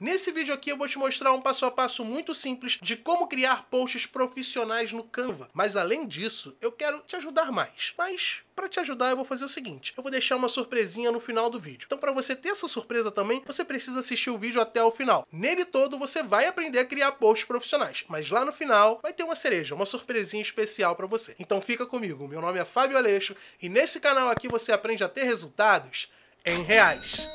Nesse vídeo aqui eu vou te mostrar um passo a passo muito simples de como criar posts profissionais no Canva. Mas além disso, eu quero te ajudar mais. Mas para te ajudar eu vou fazer o seguinte, eu vou deixar uma surpresinha no final do vídeo. Então para você ter essa surpresa também, você precisa assistir o vídeo até o final. Nele todo você vai aprender a criar posts profissionais, mas lá no final vai ter uma cereja, uma surpresinha especial para você. Então fica comigo, meu nome é Fábio Aleixo e nesse canal aqui você aprende a ter resultados em reais.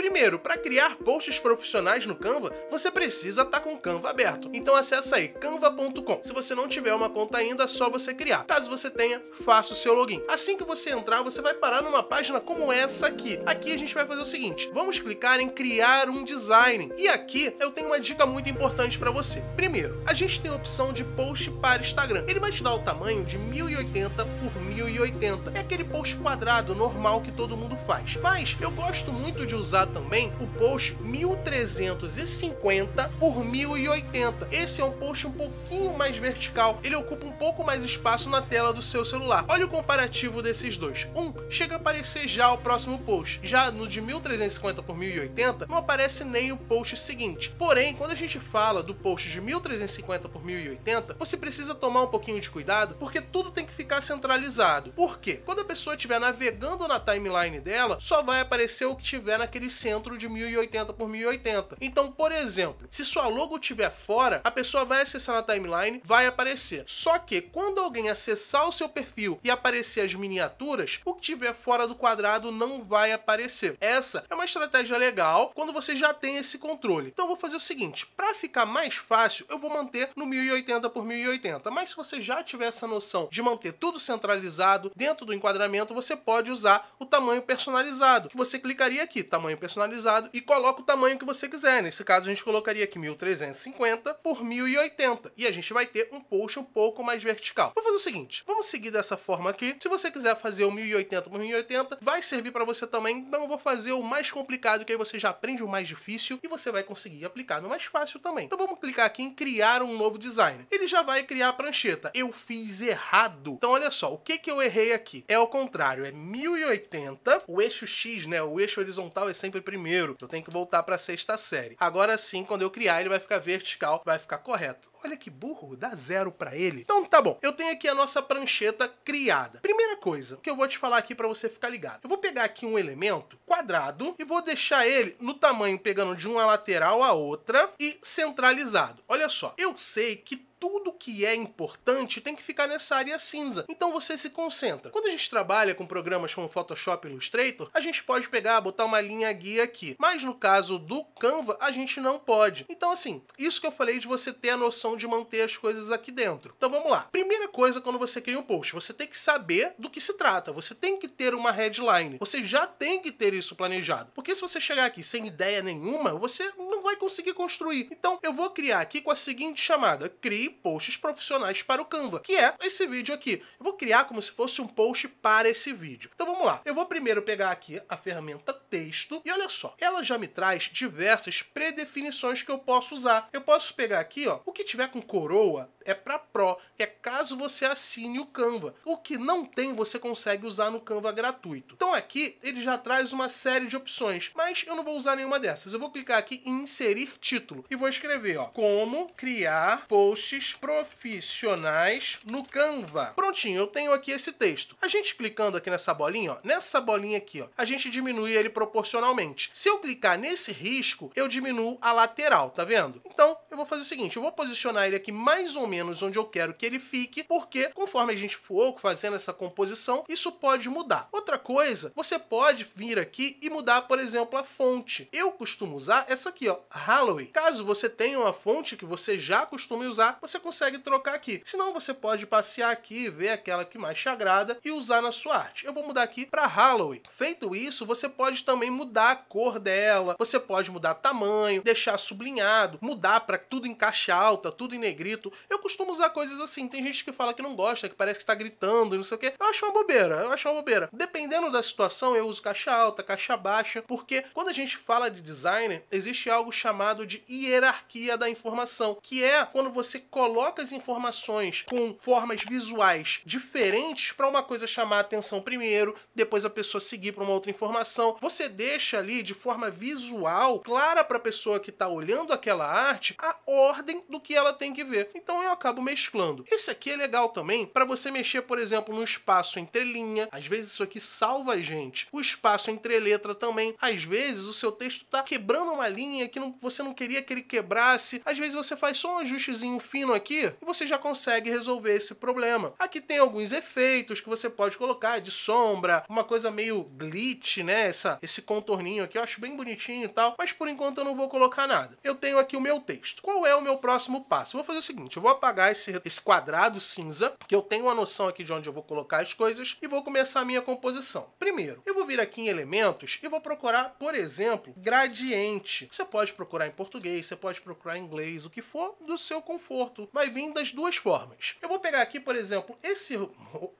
Primeiro, para criar posts profissionais no Canva, você precisa estar tá com o Canva aberto. Então acessa aí canva.com. Se você não tiver uma conta ainda, é só você criar. Caso você tenha, faça o seu login. Assim que você entrar, você vai parar numa página como essa aqui. Aqui a gente vai fazer o seguinte: vamos clicar em criar um design. E aqui eu tenho uma dica muito importante para você. Primeiro, a gente tem a opção de post para Instagram. Ele vai te dar o tamanho de 1080 por 1080. É aquele post quadrado normal que todo mundo faz. Mas eu gosto muito de usar também o post 1350 por 1080. Esse é um post um pouquinho mais vertical, ele ocupa um pouco mais espaço na tela do seu celular. Olha o comparativo desses dois. Um chega a aparecer já o próximo post, já no de 1350 por 1080 não aparece nem o post seguinte. Porém, quando a gente fala do post de 1350 por 1080, você precisa tomar um pouquinho de cuidado, porque tudo tem que ficar centralizado. Por quê? Quando a pessoa estiver navegando na timeline dela, só vai aparecer o que tiver naquele centro de 1080 por 1080. Então, por exemplo, se sua logo estiver fora, a pessoa vai acessar na timeline, vai aparecer. Só que quando alguém acessar o seu perfil e aparecer as miniaturas, o que tiver fora do quadrado não vai aparecer. Essa é uma estratégia legal quando você já tem esse controle. Então, vou fazer o seguinte, para ficar mais fácil, eu vou manter no 1080 por 1080, mas se você já tiver essa noção de manter tudo centralizado dentro do enquadramento, você pode usar o tamanho personalizado, que você clicaria aqui, tamanho personalizado e coloca o tamanho que você quiser. Nesse caso, a gente colocaria aqui 1350 por 1080 e a gente vai ter um post um pouco mais vertical. Vou fazer o seguinte, vamos seguir dessa forma aqui. Se você quiser fazer o 1080 por 1080, vai servir para você também, então eu vou fazer o mais complicado, que aí você já aprende o mais difícil e você vai conseguir aplicar no mais fácil também. Então vamos clicar aqui em criar um novo design. Ele já vai criar a prancheta. Eu fiz errado. Então olha só, o que que eu errei aqui? É o contrário, é 1080, o eixo X, né, o eixo horizontal é sempre sempre primeiro. Eu tenho que voltar para a sexta série. Agora sim, quando eu criar, ele vai ficar vertical, vai ficar correto. Olha que burro, dá zero para ele. Então tá bom, eu tenho aqui a nossa prancheta criada. Primeira coisa que eu vou te falar aqui para você ficar ligado. Eu vou pegar aqui um elemento quadrado e vou deixar ele no tamanho pegando de uma lateral a outra e centralizado. Olha só, eu sei que tudo que é importante tem que ficar nessa área cinza. Então você se concentra. Quando a gente trabalha com programas como Photoshop e Illustrator, a gente pode pegar, botar uma linha guia aqui. Mas no caso do Canva, a gente não pode. Então assim, isso que eu falei de você ter a noção de manter as coisas aqui dentro. Então vamos lá. Primeira coisa quando você cria um post, você tem que saber do que se trata. Você tem que ter uma headline. Você já tem que ter isso planejado. Porque se você chegar aqui sem ideia nenhuma, você não vai conseguir construir. Então eu vou criar aqui com a seguinte chamada: crie posts profissionais para o Canva, que é esse vídeo aqui. Eu vou criar como se fosse um post para esse vídeo. Então vamos lá. Eu vou primeiro pegar aqui a ferramenta texto e olha só, ela já me traz diversas predefinições que eu posso usar. Eu posso pegar aqui, ó, o que tiver com coroa é para Pro, que é caso você assine o Canva. O que não tem, você consegue usar no Canva gratuito. Então aqui ele já traz uma série de opções, mas eu não vou usar nenhuma dessas. Eu vou clicar aqui em inserir título e vou escrever, ó, como criar post profissionais no Canva. Prontinho, eu tenho aqui esse texto. A gente clicando aqui nessa bolinha, ó, nessa bolinha aqui, ó, a gente diminui ele proporcionalmente. Se eu clicar nesse risco, eu diminuo a lateral, tá vendo? Então, eu vou fazer o seguinte, eu vou posicionar ele aqui mais ou menos onde eu quero que ele fique, porque conforme a gente for fazendo essa composição, isso pode mudar. Outra coisa, você pode vir aqui e mudar, por exemplo, a fonte. Eu costumo usar essa aqui, ó, Halloween. Caso você tenha uma fonte que você já costume usar, você você consegue trocar aqui. Senão você pode passear aqui, ver aquela que mais te agrada e usar na sua arte. Eu vou mudar aqui para Halloween. Feito isso, você pode também mudar a cor dela, você pode mudar tamanho, deixar sublinhado, mudar para tudo em caixa alta, tudo em negrito. Eu costumo usar coisas assim. Tem gente que fala que não gosta, que parece que está gritando e não sei o que. Eu acho uma bobeira, eu acho uma bobeira. Dependendo da situação, eu uso caixa alta, caixa baixa, porque quando a gente fala de designer, existe algo chamado de hierarquia da informação, que é quando você coloca coloca as informações com formas visuais diferentes para uma coisa chamar a atenção primeiro, depois a pessoa seguir para uma outra informação. Você deixa ali de forma visual, clara para a pessoa que está olhando aquela arte, a ordem do que ela tem que ver. Então eu acabo mesclando. Esse aqui é legal também para você mexer, por exemplo, no espaço entre linha. Às vezes isso aqui salva a gente. O espaço entre letra também. Às vezes o seu texto está quebrando uma linha que não, você não queria que ele quebrasse. Às vezes você faz só um ajustezinho fino aqui e você já consegue resolver esse problema. Aqui tem alguns efeitos que você pode colocar de sombra, uma coisa meio glitch, né? Essa, esse contorninho aqui eu acho bem bonitinho e tal, mas por enquanto eu não vou colocar nada. Eu tenho aqui o meu texto. Qual é o meu próximo passo? Eu vou fazer o seguinte, eu vou apagar esse, esse quadrado cinza, que eu tenho uma noção aqui de onde eu vou colocar as coisas, e vou começar a minha composição. Primeiro, eu vou vir aqui em elementos e vou procurar, por exemplo, gradiente. Você pode procurar em português, você pode procurar em inglês, o que for do seu conforto vai vir das duas formas. Eu vou pegar aqui, por exemplo, esse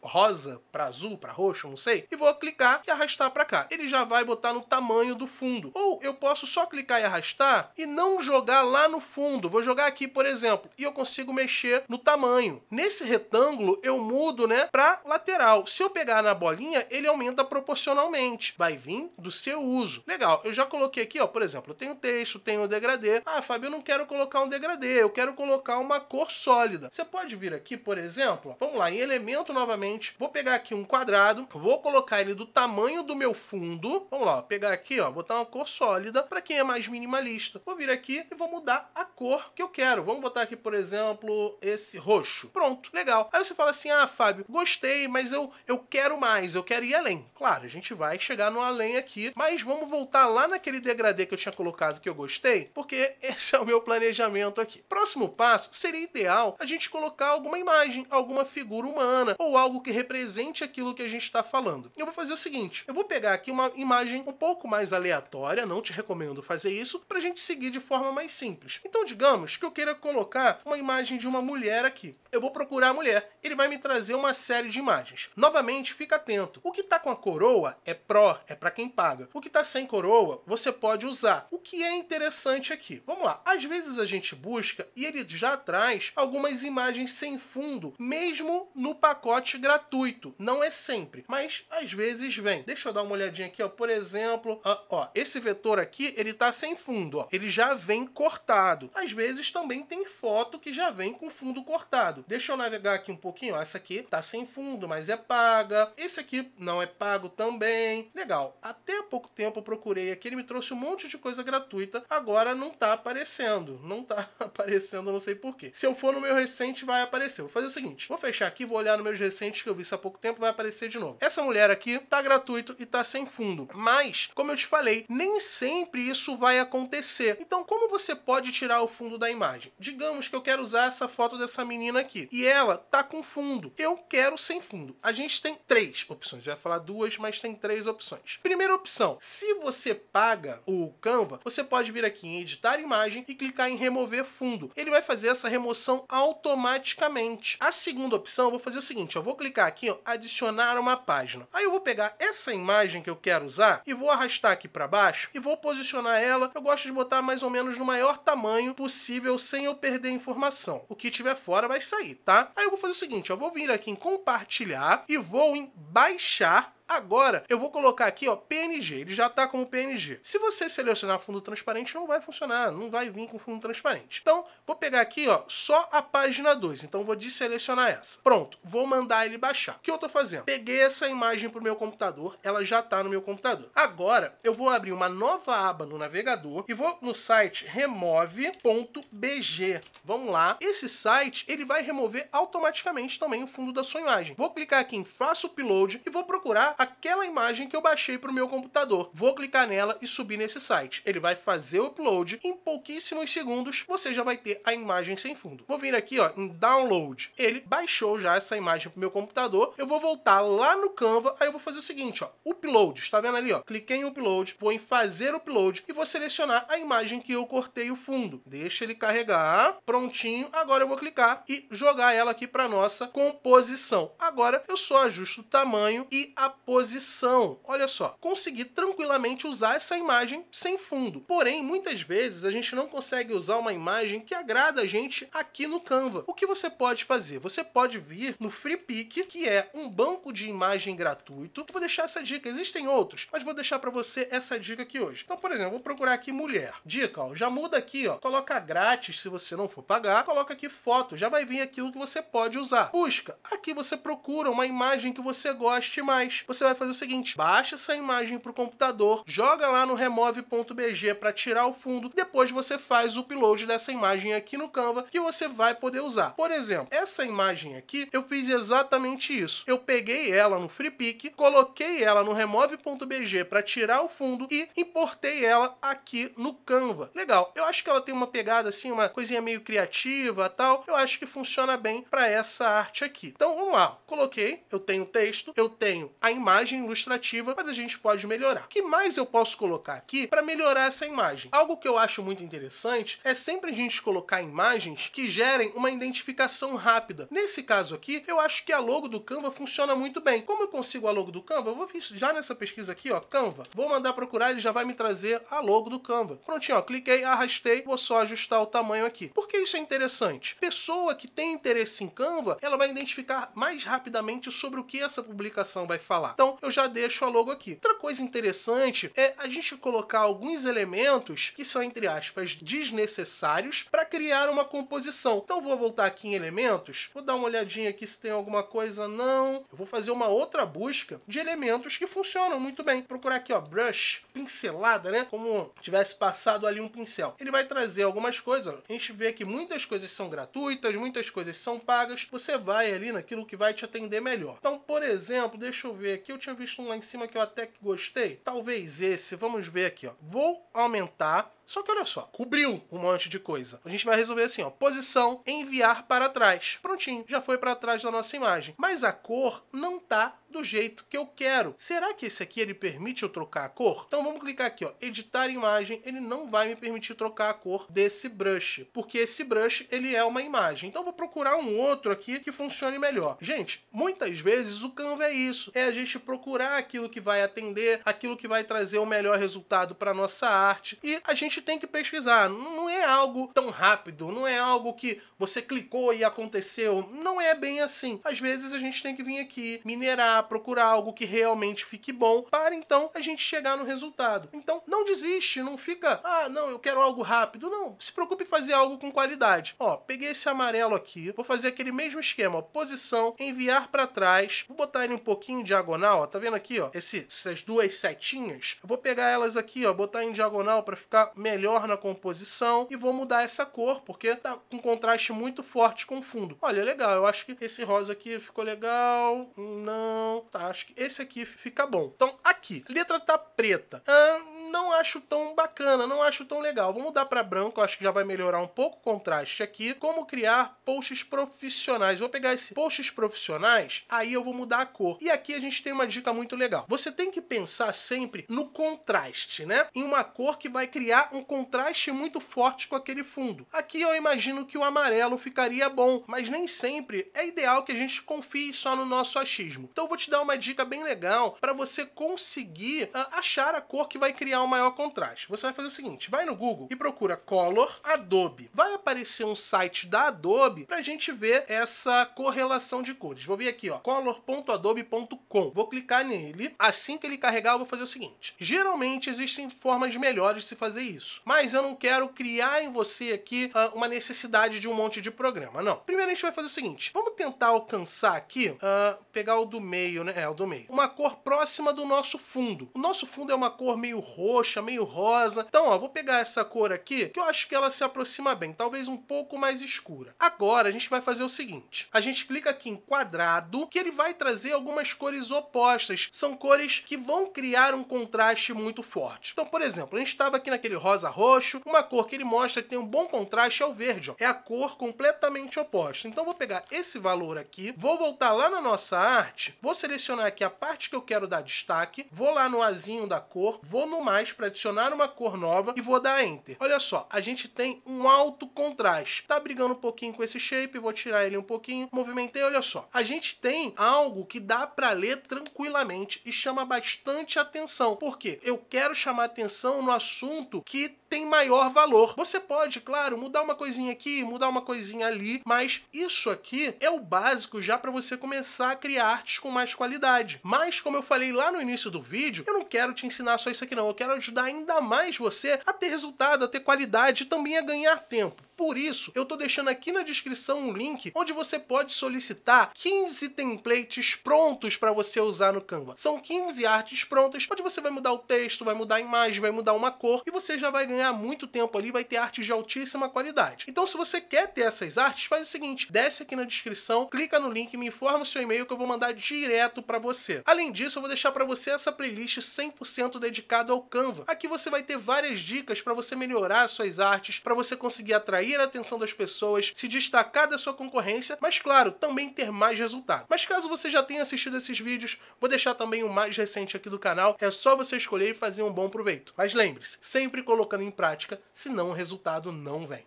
rosa para azul, para roxo, não sei, e vou clicar e arrastar para cá. Ele já vai botar no tamanho do fundo. Ou eu posso só clicar e arrastar e não jogar lá no fundo. Vou jogar aqui, por exemplo, e eu consigo mexer no tamanho. Nesse retângulo eu mudo, né, para lateral. Se eu pegar na bolinha, ele aumenta proporcionalmente. Vai vir do seu uso. Legal. Eu já coloquei aqui, ó, por exemplo, eu tenho texto, tenho degradê. Ah, Fábio, eu não quero colocar um degradê, eu quero colocar uma uma cor sólida. Você pode vir aqui, por exemplo, vamos lá, em elemento novamente, vou pegar aqui um quadrado, vou colocar ele do tamanho do meu fundo, vamos lá, pegar aqui, ó, botar uma cor sólida, para quem é mais minimalista. Vou vir aqui e vou mudar a cor que eu quero. Vamos botar aqui, por exemplo, esse roxo. Pronto, legal. Aí você fala assim, ah, Fábio, gostei, mas eu, eu quero mais, eu quero ir além. Claro, a gente vai chegar no além aqui, mas vamos voltar lá naquele degradê que eu tinha colocado que eu gostei, porque esse é o meu planejamento aqui. Próximo passo seria seria ideal a gente colocar alguma imagem, alguma figura humana ou algo que represente aquilo que a gente está falando. Eu vou fazer o seguinte: eu vou pegar aqui uma imagem um pouco mais aleatória, não te recomendo fazer isso, para a gente seguir de forma mais simples. Então, digamos que eu queira colocar uma imagem de uma mulher aqui. Eu vou procurar a mulher, ele vai me trazer uma série de imagens. Novamente, fica atento: o que está com a coroa é pró, é para quem paga. O que está sem coroa, você pode usar. O que é interessante aqui? Vamos lá, às vezes a gente busca e ele já traz algumas imagens sem fundo, mesmo no pacote gratuito. Não é sempre, mas às vezes vem. Deixa eu dar uma olhadinha aqui, ó. Por exemplo, ó, ó esse vetor aqui, ele tá sem fundo, ó. Ele já vem cortado. Às vezes também tem foto que já vem com fundo cortado. Deixa eu navegar aqui um pouquinho, ó. Essa aqui tá sem fundo, mas é paga. Esse aqui não é pago também. Legal. Até há pouco tempo eu procurei aqui, ele me trouxe um monte de coisa gratuita. Agora não tá aparecendo. Não tá aparecendo, não sei porquê. Se eu for no meu recente, vai aparecer. Vou fazer o seguinte: vou fechar aqui, vou olhar no meus recentes que eu vi isso há pouco tempo, vai aparecer de novo. Essa mulher aqui tá gratuito e tá sem fundo. Mas, como eu te falei, nem sempre isso vai acontecer. Então, como você pode tirar o fundo da imagem? Digamos que eu quero usar essa foto dessa menina aqui e ela tá com fundo. Eu quero sem fundo. A gente tem três opções. Eu ia falar duas, mas tem três opções. Primeira opção: se você paga o Canva, você pode vir aqui em editar imagem e clicar em remover fundo. Ele vai fazer essa remoção emoção automaticamente. A segunda opção, eu vou fazer o seguinte, eu vou clicar aqui, ó, adicionar uma página. Aí eu vou pegar essa imagem que eu quero usar e vou arrastar aqui para baixo e vou posicionar ela. Eu gosto de botar mais ou menos no maior tamanho possível sem eu perder informação. O que tiver fora vai sair, tá? Aí eu vou fazer o seguinte, eu vou vir aqui em compartilhar e vou em baixar Agora, eu vou colocar aqui, ó, PNG. Ele já tá como PNG. Se você selecionar fundo transparente, não vai funcionar, não vai vir com fundo transparente. Então, vou pegar aqui, ó, só a página 2. Então, vou desselecionar essa. Pronto, vou mandar ele baixar. O que eu tô fazendo? Peguei essa imagem pro meu computador, ela já tá no meu computador. Agora, eu vou abrir uma nova aba no navegador e vou no site remove.bg. Vamos lá. Esse site, ele vai remover automaticamente também o fundo da sua imagem. Vou clicar aqui em faça upload e vou procurar aquela imagem que eu baixei para o meu computador. Vou clicar nela e subir nesse site. Ele vai fazer o upload. Em pouquíssimos segundos, você já vai ter a imagem sem fundo. Vou vir aqui ó, em download. Ele baixou já essa imagem para o meu computador. Eu vou voltar lá no Canva. Aí eu vou fazer o seguinte, ó, upload. Está vendo ali? Ó? Cliquei em upload, vou em fazer upload e vou selecionar a imagem que eu cortei o fundo. Deixa ele carregar. Prontinho. Agora eu vou clicar e jogar ela aqui para nossa composição. Agora eu só ajusto o tamanho e a posição. Olha só, consegui tranquilamente usar essa imagem sem fundo. Porém, muitas vezes a gente não consegue usar uma imagem que agrada a gente aqui no Canva. O que você pode fazer? Você pode vir no FreePic, que é um banco de imagem gratuito. Vou deixar essa dica, existem outros, mas vou deixar para você essa dica aqui hoje. Então, por exemplo, vou procurar aqui mulher. Dica, ó, já muda aqui, ó. Coloca grátis se você não for pagar, coloca aqui foto, já vai vir aquilo que você pode usar. Busca, aqui você procura uma imagem que você goste mais. Você você vai fazer o seguinte: baixa essa imagem para o computador, joga lá no remove.bg para tirar o fundo, depois você faz o upload dessa imagem aqui no Canva que você vai poder usar. Por exemplo, essa imagem aqui, eu fiz exatamente isso. Eu peguei ela no FreePic, coloquei ela no remove.bg para tirar o fundo e importei ela aqui no Canva. Legal. Eu acho que ela tem uma pegada assim, uma coisinha meio criativa, tal. Eu acho que funciona bem para essa arte aqui. Então, vamos lá. Coloquei, eu tenho texto, eu tenho a imagem imagem ilustrativa, mas a gente pode melhorar. O que mais eu posso colocar aqui para melhorar essa imagem? Algo que eu acho muito interessante é sempre a gente colocar imagens que gerem uma identificação rápida. Nesse caso aqui, eu acho que a logo do Canva funciona muito bem. Como eu consigo a logo do Canva? Eu vou já nessa pesquisa aqui, ó, Canva. Vou mandar procurar, ele já vai me trazer a logo do Canva. Prontinho, ó, cliquei, arrastei, vou só ajustar o tamanho aqui. Por que isso é interessante? Pessoa que tem interesse em Canva, ela vai identificar mais rapidamente sobre o que essa publicação vai falar. Então eu já deixo a logo aqui. Outra coisa interessante é a gente colocar alguns elementos que são, entre aspas, desnecessários para criar uma composição. Então vou voltar aqui em elementos, vou dar uma olhadinha aqui se tem alguma coisa, não. Eu vou fazer uma outra busca de elementos que funcionam muito bem. Procurar aqui, ó, brush, pincelada, né? Como tivesse passado ali um pincel. Ele vai trazer algumas coisas, a gente vê que muitas coisas são gratuitas, muitas coisas são pagas, você vai ali naquilo que vai te atender melhor. Então, por exemplo, deixa eu ver aqui eu tinha visto um lá em cima que eu até que gostei. Talvez esse, vamos ver aqui, ó. Vou aumentar só que olha só, cobriu um monte de coisa. A gente vai resolver assim, ó, posição, enviar para trás. Prontinho, já foi para trás da nossa imagem. Mas a cor não tá do jeito que eu quero. Será que esse aqui ele permite eu trocar a cor? Então vamos clicar aqui, ó, editar imagem, ele não vai me permitir trocar a cor desse brush, porque esse brush ele é uma imagem. Então vou procurar um outro aqui que funcione melhor. Gente, muitas vezes o Canva é isso, é a gente procurar aquilo que vai atender, aquilo que vai trazer o melhor resultado para nossa arte e a gente gente tem que pesquisar. Não é algo tão rápido, não é algo que você clicou e aconteceu. Não é bem assim. Às vezes a gente tem que vir aqui, minerar, procurar algo que realmente fique bom para então a gente chegar no resultado. Então não desiste, não fica, ah, não, eu quero algo rápido. Não, se preocupe em fazer algo com qualidade. Ó, peguei esse amarelo aqui, vou fazer aquele mesmo esquema, ó, posição, enviar para trás, vou botar ele um pouquinho em diagonal, ó, tá vendo aqui, ó, esse, essas duas setinhas? Eu vou pegar elas aqui, ó, botar em diagonal para ficar melhor melhor na composição e vou mudar essa cor, porque tá com contraste muito forte com o fundo. Olha, legal, eu acho que esse rosa aqui ficou legal. Não, tá, acho que esse aqui fica bom. Então, aqui, a letra tá preta. Ah, não acho tão bacana, não acho tão legal. Vou mudar para branco, acho que já vai melhorar um pouco o contraste aqui. Como criar posts profissionais. Vou pegar esse posts profissionais, aí eu vou mudar a cor. E aqui a gente tem uma dica muito legal. Você tem que pensar sempre no contraste, né? Em uma cor que vai criar um um contraste muito forte com aquele fundo. Aqui eu imagino que o amarelo ficaria bom, mas nem sempre é ideal que a gente confie só no nosso achismo. Então eu vou te dar uma dica bem legal para você conseguir ah, achar a cor que vai criar o um maior contraste. Você vai fazer o seguinte, vai no Google e procura Color Adobe. Vai aparecer um site da Adobe para a gente ver essa correlação de cores. Vou vir aqui, ó, color.adobe.com. Vou clicar nele. Assim que ele carregar, eu vou fazer o seguinte. Geralmente existem formas melhores de se fazer isso isso. Mas eu não quero criar em você aqui uh, uma necessidade de um monte de programa, não. Primeiro a gente vai fazer o seguinte, vamos tentar alcançar aqui, uh, pegar o do meio, né? É, o do meio. Uma cor próxima do nosso fundo. O nosso fundo é uma cor meio roxa, meio rosa. Então, ó, vou pegar essa cor aqui, que eu acho que ela se aproxima bem, talvez um pouco mais escura. Agora a gente vai fazer o seguinte, a gente clica aqui em quadrado, que ele vai trazer algumas cores opostas. São cores que vão criar um contraste muito forte. Então, por exemplo, a gente estava aqui naquele rosa rosa roxo, uma cor que ele mostra que tem um bom contraste é o verde, ó. É a cor completamente oposta. Então vou pegar esse valor aqui, vou voltar lá na nossa arte, vou selecionar aqui a parte que eu quero dar destaque, vou lá no azinho da cor, vou no mais para adicionar uma cor nova e vou dar enter. Olha só, a gente tem um alto contraste. Tá brigando um pouquinho com esse shape, vou tirar ele um pouquinho, movimentei, olha só. A gente tem algo que dá para ler tranquilamente e chama bastante atenção. Por quê? Eu quero chamar atenção no assunto que Kit tem maior valor. Você pode, claro, mudar uma coisinha aqui, mudar uma coisinha ali, mas isso aqui é o básico já para você começar a criar artes com mais qualidade. Mas, como eu falei lá no início do vídeo, eu não quero te ensinar só isso aqui não, eu quero ajudar ainda mais você a ter resultado, a ter qualidade e também a ganhar tempo. Por isso, eu tô deixando aqui na descrição um link onde você pode solicitar 15 templates prontos para você usar no Canva. São 15 artes prontas, onde você vai mudar o texto, vai mudar a imagem, vai mudar uma cor e você já vai ganhar ganhar muito tempo ali, vai ter artes de altíssima qualidade. Então, se você quer ter essas artes, faz o seguinte: desce aqui na descrição, clica no link, me informa o seu e-mail que eu vou mandar direto para você. Além disso, eu vou deixar para você essa playlist 100% dedicada ao Canva. Aqui você vai ter várias dicas para você melhorar suas artes, para você conseguir atrair a atenção das pessoas, se destacar da sua concorrência, mas claro, também ter mais resultado. Mas caso você já tenha assistido esses vídeos, vou deixar também o mais recente aqui do canal. É só você escolher e fazer um bom proveito. Mas lembre-se, sempre colocando em em prática, senão o resultado não vem.